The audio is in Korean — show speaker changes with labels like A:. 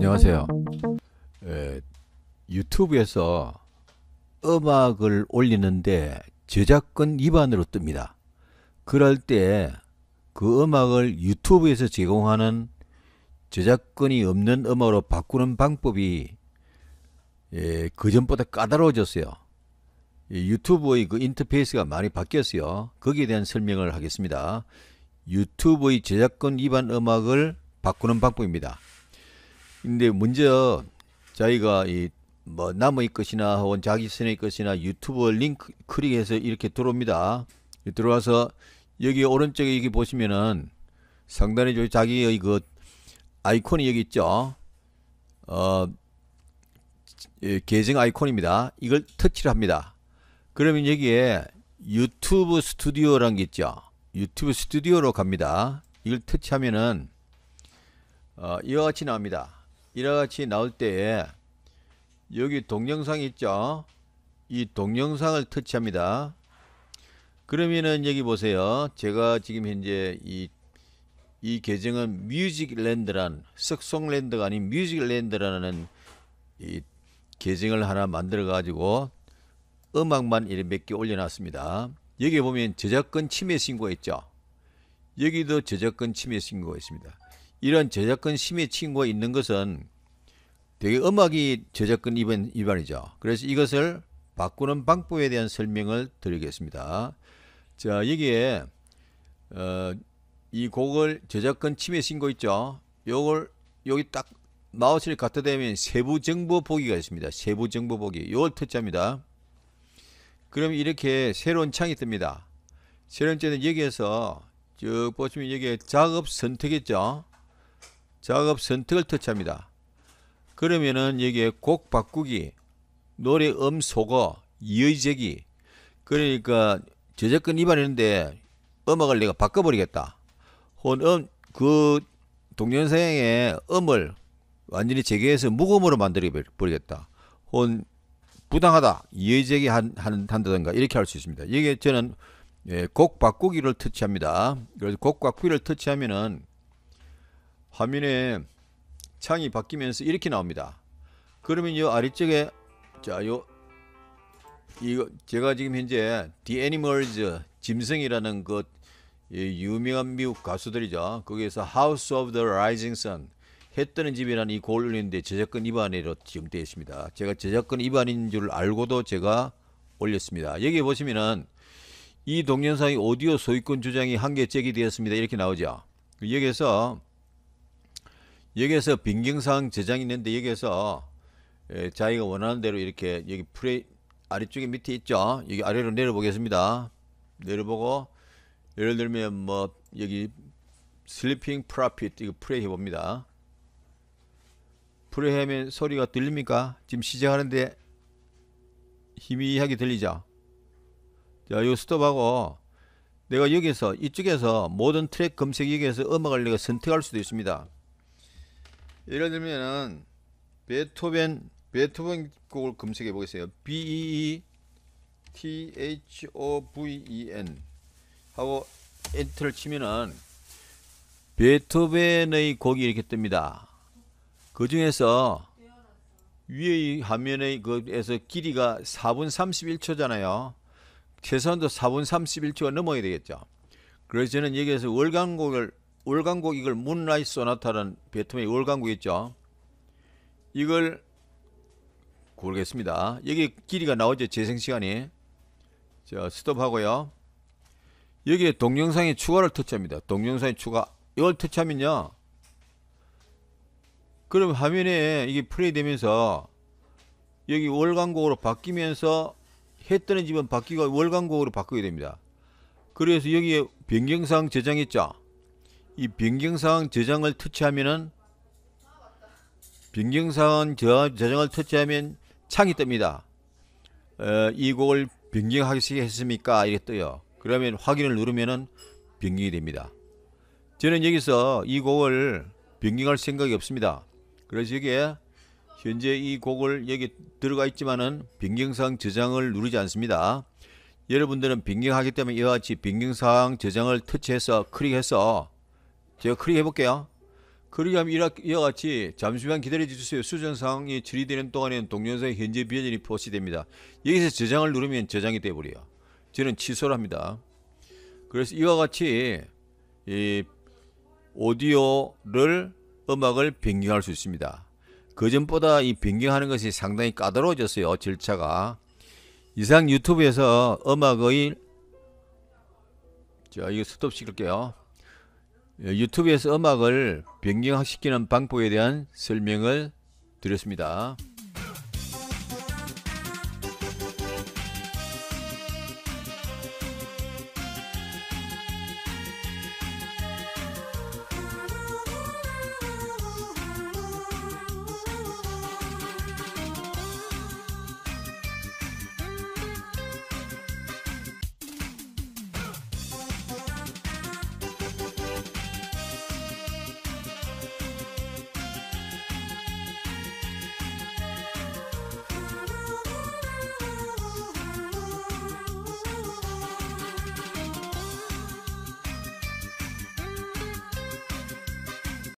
A: 안녕하세요. 에, 예, 유튜브에서 음악을 올리는데 저작권 위반으로 뜹니다. 그럴 때 그 음악을 유튜브에서 제공하는 저작권이 없는 음악으로 바꾸는 방법이 예, 그전보다 까다로워졌어요. 유튜브의 그 인터페이스가 많이 바뀌었어요. 거기에 대한 설명을 하겠습니다. 유튜브의 저작권 위반 음악을 바꾸는 방법입니다. 근데 먼저 자기가이 뭐 남의 것이나 혹은 자기 선의 것이나 유튜브 링크 클릭해서 이렇게 들어옵니다. 들어와서 여기 오른쪽에 여기 보시면은 상단에 저희 자기의 그 아이콘이 여기 있죠. 어, 예, 계정 아이콘입니다. 이걸 터치를 합니다. 그러면 여기에 유튜브 스튜디오라는 게 있죠. 유튜브 스튜디오로 갑니다. 이걸 터치하면은 어, 이와 같이 나옵니다. 이와 같이 나올 때에 여기 동영상 있죠 이 동영상을 터치합니다 그러면은 여기 보세요 제가 지금 현재 이, 이 계정은 뮤직랜드란 석송랜드가 아닌 뮤직랜드라는 이 계정을 하나 만들어 가지고 음악만 이렇게 몇개 올려놨습니다 여기 보면 저작권 침해 신고 있죠 여기도 저작권 침해 신고가 있습니다 이런 저작권 심의 친구가 있는 것은 되게 음악이 저작권 위반, 위반이죠. 그래서 이것을 바꾸는 방법에 대한 설명을 드리겠습니다. 자, 여기에 어, 이 곡을 저작권 침해 신고 있죠. 요걸 여기 딱 마우스를 갖다 대면 세부 정보 보기가 있습니다. 세부 정보 보기. 요걸 터치합니다. 그럼 이렇게 새로운 창이 뜹니다. 세 번째는 여기에서 쭉 보시면 여기에 작업 선택 했죠 작업 선택을 터치합니다. 그러면은 여기에 곡 바꾸기, 노래 음 소거, 이의제기 그러니까 저작권 위반했는데 음악을 내가 바꿔버리겠다. 혹 음, 그 동영상의 음을 완전히 재개해서 무음으로 만들어버리겠다. 혹 부당하다 이의제기 한, 한, 다든가 이렇게 할 수 있습니다. 이게 저는 예, 곡 바꾸기를 터치합니다. 그래서 곡 바꾸기를 터치하면은 화면에 창이 바뀌면서 이렇게 나옵니다. 그러면 이 아래쪽에 자요 이거 제가 지금 현재 The Animals 짐승이라는 그 유명한 미국 가수들이죠. 거기에서 House of the Rising Sun 해 뜨는 집이라는 이 곡을 올렸는데 저작권 위반으로 지금 되어 있습니다. 제가 저작권 위반인 줄 알고도 제가 올렸습니다. 여기 보시면은 이 동영상이 오디오 소유권 주장이 한개 제기되었습니다. 이렇게 나오죠. 여기에서 여기에서 변경사항 제장이 있는데 여기에서 예, 자기가 원하는 대로 이렇게 여기 프레 아래쪽에 밑에 있죠. 여기 아래로 내려보겠습니다. 내려보고 예를 들면 뭐 여기 슬리핑 프라핏 이거 프레 해봅니다. 프레이 하면 소리가 들립니까? 지금 시작하는데 희미하게 들리죠? 자, 요 스톱하고 내가 여기서 이쪽에서 모든 트랙 검색 여기에서 음악을 내가 선택할 수도 있습니다. 예를 들면은 베토벤 베토벤 곡을 검색해 보겠어요. B E E T H O V E N 하고 엔터를 치면은 베토벤의 곡이 이렇게 뜹니다. 그 중에서 위의 화면의 그에서 길이가 4분 31초잖아요. 최소한도 4분 31초가 넘어야 되겠죠. 그래서 저는 여기에서 월간곡을 월간곡 이걸 문라이 스 소나타는 베토벤의 월간곡 있죠. 이걸 고르겠습니다. 여기 길이가 나오죠. 재생 시간이. 자, 스톱하고요. 여기에 동영상에 추가를 터치합니다. 동영상에 추가. 이걸 터치하면요. 그럼 화면에 이게 플레이 되면서 여기 월간곡으로 바뀌면서 했더니 집은 바뀌고 월간곡으로 바꾸게 됩니다. 그래서 여기에 변경사항 저장했죠. 이 변경사항 저장을 터치하면은 변경사항 저장을 터치하면 창이 뜹니다. 어, 이 곡을 변경하겠습니까? 이렇게 떠요. 그러면 확인을 누르면은 변경이 됩니다. 저는 여기서 이 곡을 변경할 생각이 없습니다. 그래서 여기에 현재 이 곡을 여기 들어가 있지만은 변경사항 저장을 누르지 않습니다. 여러분들은 변경하기 때문에 이와 같이 변경사항 저장을 터치해서 클릭해서 제가 클릭 해볼게요. 그리하면 이와, 이와 같이 잠시만 기다려주세요. 수정사항이 처리되는 동안에는 동영상의 현재 버전이 표시됩니다. 여기서 저장을 누르면 저장이 되어버려요. 저는 취소를 합니다. 그래서 이와 같이 이 오디오를 음악을 변경할 수 있습니다. 그전보다 이 변경하는 것이 상당히 까다로워졌어요. 절차가. 이상 유튜브에서 음악의 자 이거 스톱 시킬게요. 예, 유튜브에서 음악을 변경시키는 방법에 대한 설명을 드렸습니다.